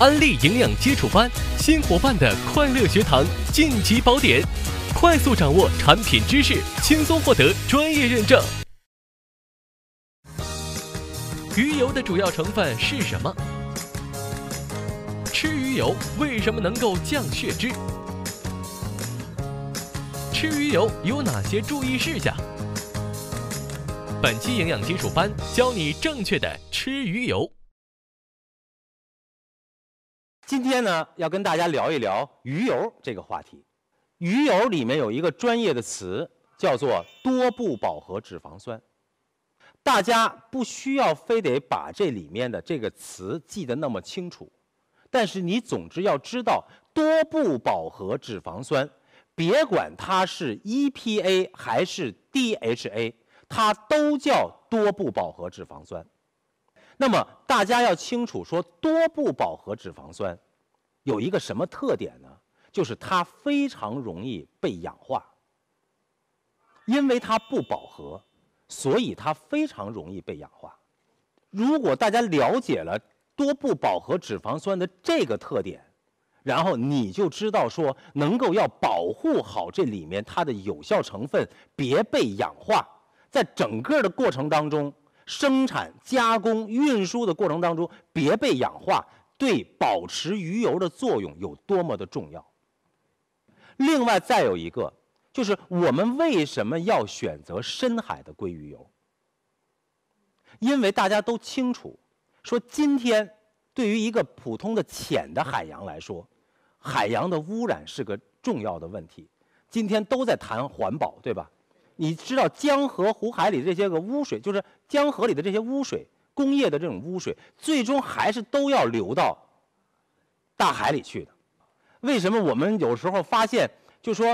安利营养基础班，新伙伴的快乐学堂晋级宝典，快速掌握产品知识，轻松获得专业认证。鱼油的主要成分是什么？吃鱼油为什么能够降血脂？吃鱼油有哪些注意事项？本期营养基础班教你正确的吃鱼油。今天呢，要跟大家聊一聊鱼油这个话题。鱼油里面有一个专业的词，叫做多不饱和脂肪酸。大家不需要非得把这里面的这个词记得那么清楚，但是你总之要知道多不饱和脂肪酸，别管它是 EPA 还是 DHA，它都叫多不饱和脂肪酸。那么大家要清楚，说多不饱和脂肪酸有一个什么特点呢？就是它非常容易被氧化，因为它不饱和，所以它非常容易被氧化。如果大家了解了多不饱和脂肪酸的这个特点，然后你就知道说，能够要保护好这里面它的有效成分，别被氧化，在整个的过程当中。生产、加工、运输的过程当中，别被氧化，对保持鱼油的作用有多么的重要。另外，再有一个，就是我们为什么要选择深海的鲑鱼油？因为大家都清楚，说今天对于一个普通的浅的海洋来说，海洋的污染是个重要的问题。今天都在谈环保，对吧？你知道江河湖海里这些个污水，就是江河里的这些污水、工业的这种污水，最终还是都要流到大海里去的。为什么我们有时候发现，就说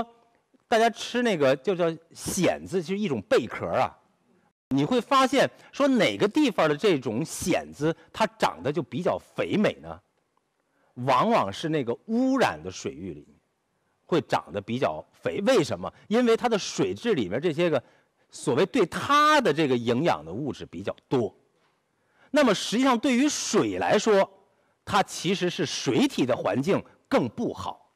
大家吃那个就叫蚬子，就是一种贝壳啊，你会发现说哪个地方的这种蚬子它长得就比较肥美呢？往往是那个污染的水域里。会长得比较肥，为什么？因为它的水质里面这些个所谓对它的这个营养的物质比较多。那么实际上对于水来说，它其实是水体的环境更不好。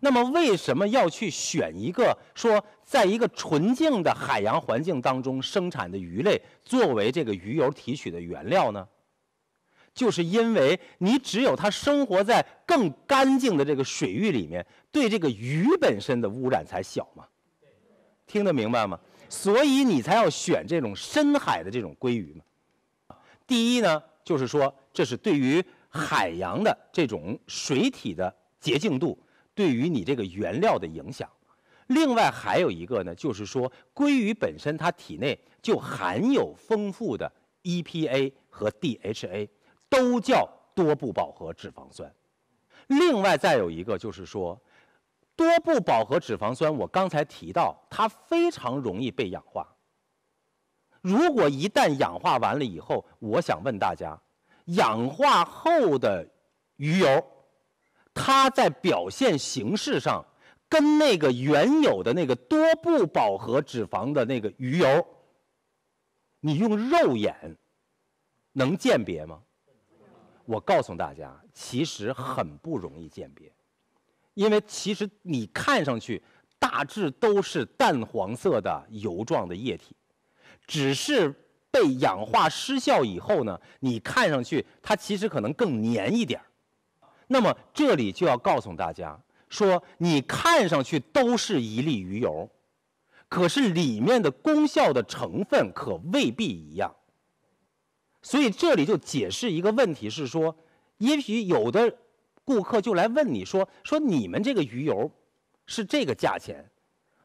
那么为什么要去选一个说在一个纯净的海洋环境当中生产的鱼类作为这个鱼油提取的原料呢？就是因为你只有它生活在更干净的这个水域里面，对这个鱼本身的污染才小嘛。听得明白吗？所以你才要选这种深海的这种鲑鱼嘛。第一呢，就是说这是对于海洋的这种水体的洁净度对于你这个原料的影响。另外还有一个呢，就是说鲑鱼本身它体内就含有丰富的 EPA 和 DHA。都叫多不饱和脂肪酸，另外再有一个就是说，多不饱和脂肪酸，我刚才提到它非常容易被氧化。如果一旦氧化完了以后，我想问大家，氧化后的鱼油，它在表现形式上跟那个原有的那个多不饱和脂肪的那个鱼油，你用肉眼能鉴别吗？我告诉大家，其实很不容易鉴别，因为其实你看上去大致都是淡黄色的油状的液体，只是被氧化失效以后呢，你看上去它其实可能更粘一点那么这里就要告诉大家，说你看上去都是一粒鱼油，可是里面的功效的成分可未必一样。所以这里就解释一个问题，是说，也许有的顾客就来问你说：“说你们这个鱼油是这个价钱，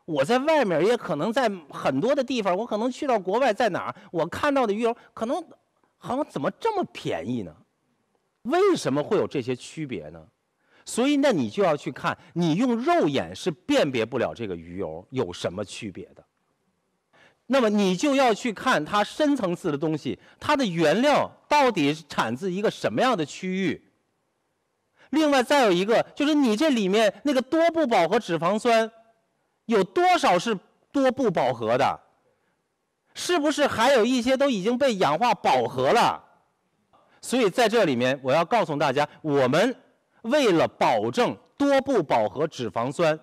我在外面，也可能在很多的地方，我可能去到国外，在哪儿，我看到的鱼油可能好像怎么这么便宜呢？为什么会有这些区别呢？所以，那你就要去看，你用肉眼是辨别不了这个鱼油有什么区别的。”那么你就要去看它深层次的东西，它的原料到底产自一个什么样的区域？另外再有一个就是你这里面那个多不饱和脂肪酸，有多少是多不饱和的？是不是还有一些都已经被氧化饱和了？所以在这里面，我要告诉大家，我们为了保证多不饱和脂肪酸。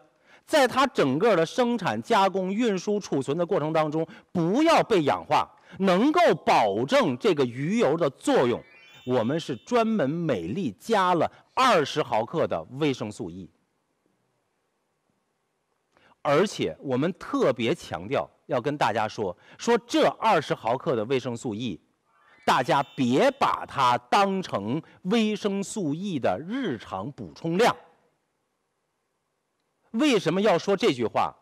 在它整个的生产、加工、运输、储存的过程当中，不要被氧化，能够保证这个鱼油的作用。我们是专门每粒加了二十毫克的维生素 E，而且我们特别强调要跟大家说，说这二十毫克的维生素 E，大家别把它当成维生素 E 的日常补充量。为什么要说这句话？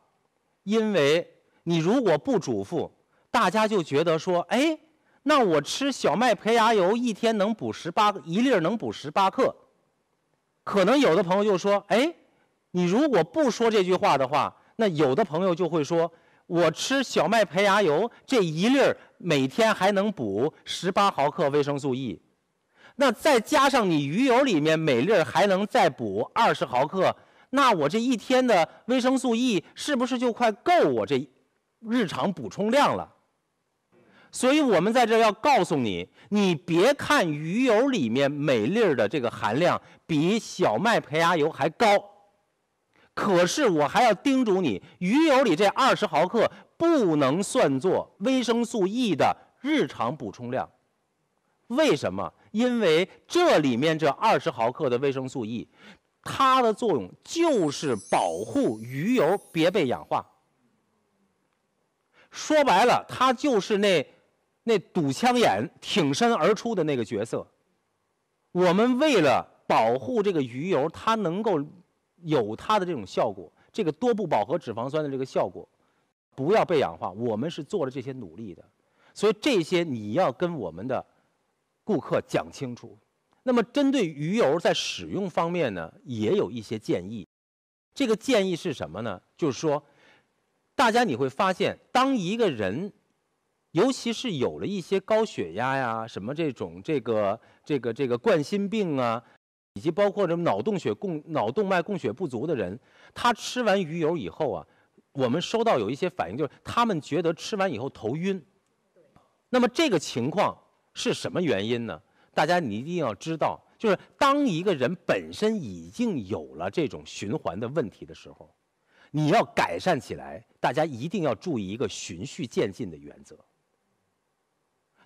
因为你如果不嘱咐，大家就觉得说，哎，那我吃小麦胚芽油一天能补十八，一粒儿能补十八克。可能有的朋友就说，哎，你如果不说这句话的话，那有的朋友就会说，我吃小麦胚芽油这一粒儿每天还能补十八毫克维生素 E，那再加上你鱼油里面每粒儿还能再补二十毫克。那我这一天的维生素 E 是不是就快够我这日常补充量了？所以我们在这要告诉你，你别看鱼油里面每粒儿的这个含量比小麦胚芽油还高，可是我还要叮嘱你，鱼油里这二十毫克不能算作维生素 E 的日常补充量。为什么？因为这里面这二十毫克的维生素 E。它的作用就是保护鱼油别被氧化。说白了，它就是那那堵枪眼挺身而出的那个角色。我们为了保护这个鱼油，它能够有它的这种效果，这个多不饱和脂肪酸的这个效果，不要被氧化，我们是做了这些努力的。所以这些你要跟我们的顾客讲清楚。那么，针对鱼油在使用方面呢，也有一些建议。这个建议是什么呢？就是说，大家你会发现，当一个人，尤其是有了一些高血压呀、什么这种、这个、这个、这个冠心病啊，以及包括这供脑动脉供血不足的人，他吃完鱼油以后啊，我们收到有一些反应，就是他们觉得吃完以后头晕。那么，这个情况是什么原因呢？大家，你一定要知道，就是当一个人本身已经有了这种循环的问题的时候，你要改善起来，大家一定要注意一个循序渐进的原则。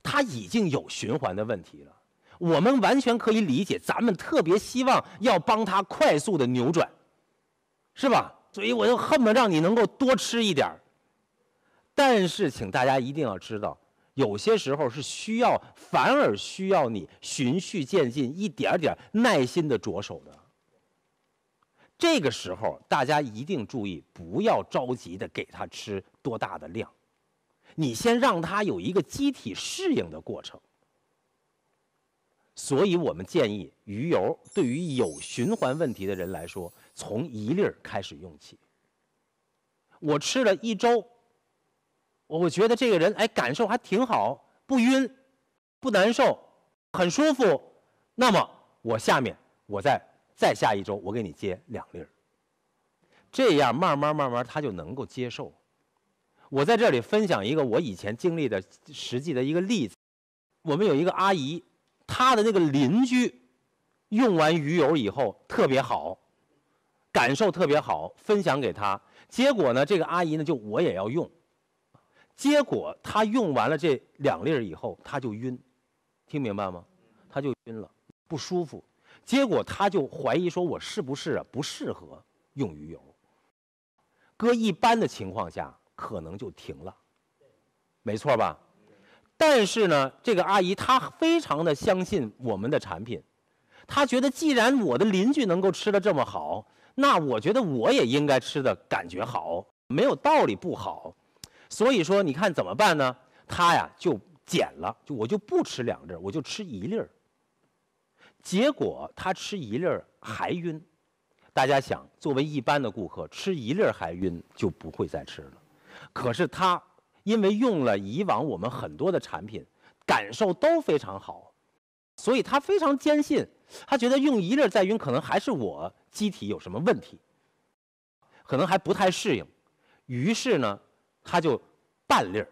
他已经有循环的问题了，我们完全可以理解，咱们特别希望要帮他快速的扭转，是吧？所以，我就恨不得让你能够多吃一点儿。但是，请大家一定要知道。有些时候是需要，反而需要你循序渐进、一点点耐心的着手的。这个时候，大家一定注意，不要着急的给他吃多大的量，你先让他有一个机体适应的过程。所以我们建议鱼油对于有循环问题的人来说，从一粒儿开始用起。我吃了一周。我觉得这个人哎，感受还挺好，不晕，不难受，很舒服。那么我下面我再再下一周，我给你接两粒儿。这样慢慢慢慢，他就能够接受。我在这里分享一个我以前经历的实际的一个例子。我们有一个阿姨，她的那个邻居用完鱼油以后特别好，感受特别好，分享给她。结果呢，这个阿姨呢就我也要用。结果他用完了这两粒儿以后，他就晕，听明白吗？他就晕了，不舒服。结果他就怀疑说：“我是不是不适合用鱼油？”搁一般的情况下，可能就停了，没错吧？但是呢，这个阿姨她非常的相信我们的产品，她觉得既然我的邻居能够吃的这么好，那我觉得我也应该吃的感觉好，没有道理不好。所以说，你看怎么办呢？他呀就减了，就我就不吃两粒，我就吃一粒儿。结果他吃一粒儿还晕，大家想，作为一般的顾客，吃一粒儿还晕就不会再吃了。可是他因为用了以往我们很多的产品，感受都非常好，所以他非常坚信，他觉得用一粒儿再晕，可能还是我机体有什么问题，可能还不太适应，于是呢。它就半粒儿。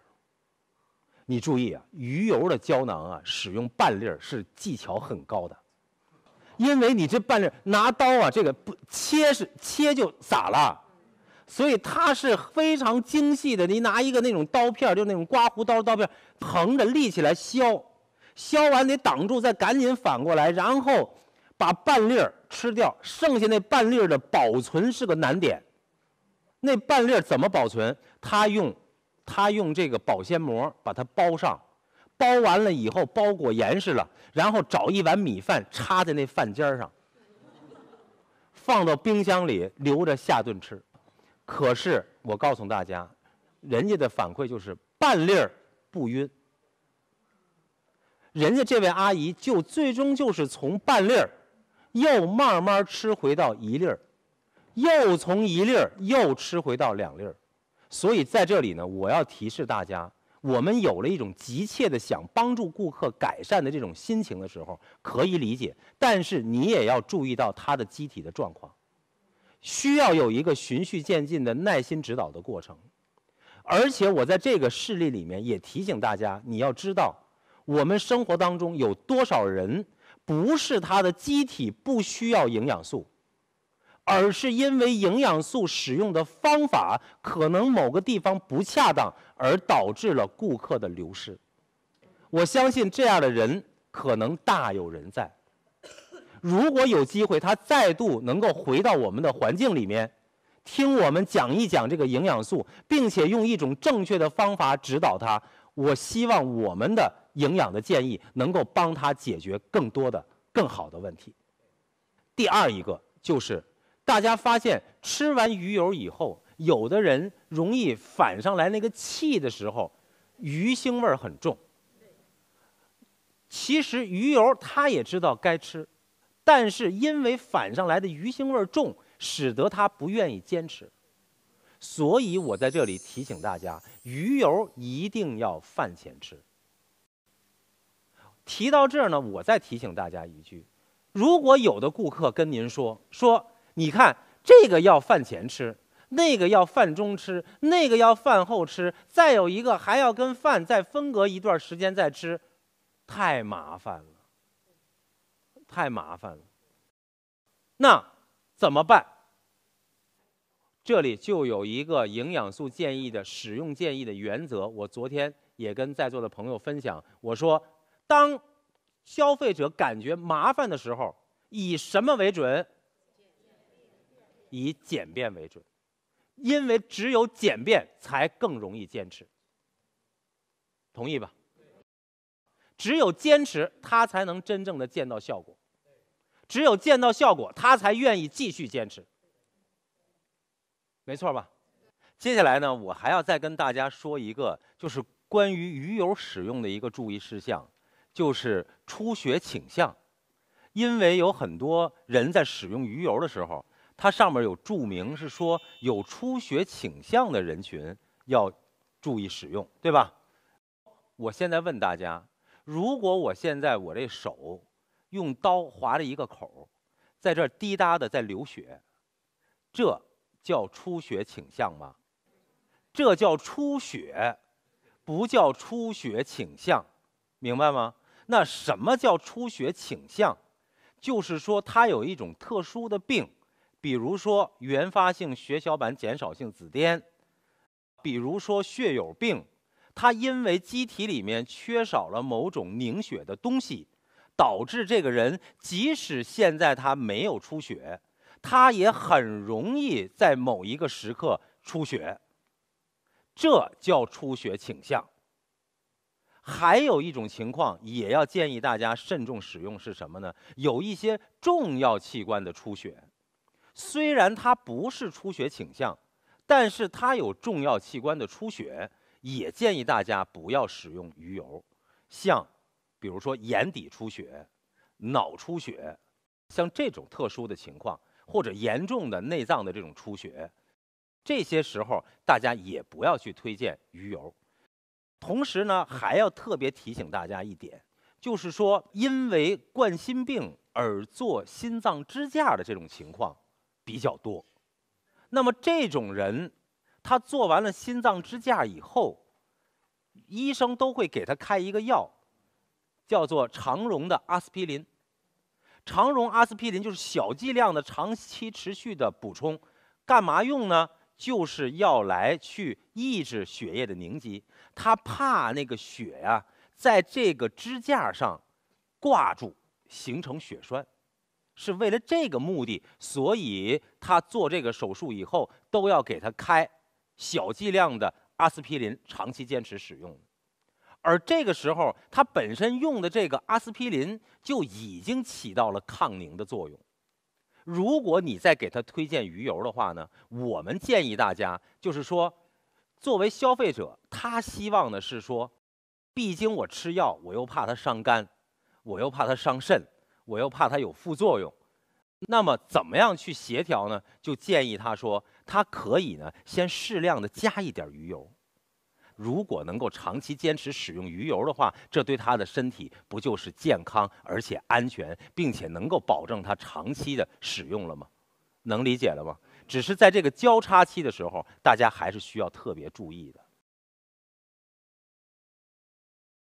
你注意啊，鱼油的胶囊啊，使用半粒儿是技巧很高的，因为你这半粒儿拿刀啊，这个不切是切就洒了，所以它是非常精细的。你拿一个那种刀片儿，就那种刮胡刀刀片，横着立起来削，削完得挡住，再赶紧反过来，然后把半粒儿吃掉，剩下那半粒儿的保存是个难点。那半粒怎么保存？他用，他用这个保鲜膜把它包上，包完了以后包裹严实了，然后找一碗米饭插在那饭尖上，放到冰箱里留着下顿吃。可是我告诉大家，人家的反馈就是半粒儿不晕。人家这位阿姨就最终就是从半粒儿又慢慢吃回到一粒儿。又从一粒儿又吃回到两粒儿，所以在这里呢，我要提示大家，我们有了一种急切的想帮助顾客改善的这种心情的时候，可以理解，但是你也要注意到他的机体的状况，需要有一个循序渐进的耐心指导的过程。而且我在这个事例里面也提醒大家，你要知道，我们生活当中有多少人不是他的机体不需要营养素。而是因为营养素使用的方法可能某个地方不恰当，而导致了顾客的流失。我相信这样的人可能大有人在。如果有机会，他再度能够回到我们的环境里面，听我们讲一讲这个营养素，并且用一种正确的方法指导他，我希望我们的营养的建议能够帮他解决更多的、更好的问题。第二一个就是。大家发现吃完鱼油以后，有的人容易反上来那个气的时候，鱼腥味儿很重。其实鱼油他也知道该吃，但是因为反上来的鱼腥味重，使得他不愿意坚持。所以我在这里提醒大家，鱼油一定要饭前吃。提到这儿呢，我再提醒大家一句：如果有的顾客跟您说说。你看，这个要饭前吃，那个要饭中吃，那个要饭后吃，再有一个还要跟饭再分隔一段时间再吃，太麻烦了，太麻烦了。那怎么办？这里就有一个营养素建议的使用建议的原则。我昨天也跟在座的朋友分享，我说，当消费者感觉麻烦的时候，以什么为准？以简便为准，因为只有简便才更容易坚持。同意吧？只有坚持，他才能真正的见到效果；只有见到效果，他才愿意继续坚持。没错吧？接下来呢，我还要再跟大家说一个，就是关于鱼油使用的一个注意事项，就是初学倾向，因为有很多人在使用鱼油的时候。它上面有注明，是说有出血倾向的人群要注意使用，对吧？我现在问大家：如果我现在我这手用刀划了一个口，在这滴答的在流血，这叫出血倾向吗？这叫出血，不叫出血倾向，明白吗？那什么叫出血倾向？就是说他有一种特殊的病。比如说原发性血小板减少性紫癜，比如说血友病，它因为机体里面缺少了某种凝血的东西，导致这个人即使现在他没有出血，他也很容易在某一个时刻出血。这叫出血倾向。还有一种情况也要建议大家慎重使用是什么呢？有一些重要器官的出血。虽然它不是出血倾向，但是它有重要器官的出血，也建议大家不要使用鱼油。像，比如说眼底出血、脑出血，像这种特殊的情况，或者严重的内脏的这种出血，这些时候大家也不要去推荐鱼油。同时呢，还要特别提醒大家一点，就是说因为冠心病而做心脏支架的这种情况。比较多，那么这种人，他做完了心脏支架以后，医生都会给他开一个药，叫做肠溶的阿司匹林。肠溶阿司匹林就是小剂量的长期持续的补充，干嘛用呢？就是要来去抑制血液的凝集，他怕那个血呀在这个支架上挂住，形成血栓。是为了这个目的，所以他做这个手术以后都要给他开小剂量的阿司匹林，长期坚持使用。而这个时候，他本身用的这个阿司匹林就已经起到了抗凝的作用。如果你再给他推荐鱼油的话呢，我们建议大家，就是说，作为消费者，他希望的是说，毕竟我吃药，我又怕它伤肝，我又怕它伤肾。我又怕它有副作用，那么怎么样去协调呢？就建议他说，他可以呢，先适量的加一点鱼油。如果能够长期坚持使用鱼油的话，这对他的身体不就是健康而且安全，并且能够保证他长期的使用了吗？能理解了吗？只是在这个交叉期的时候，大家还是需要特别注意的。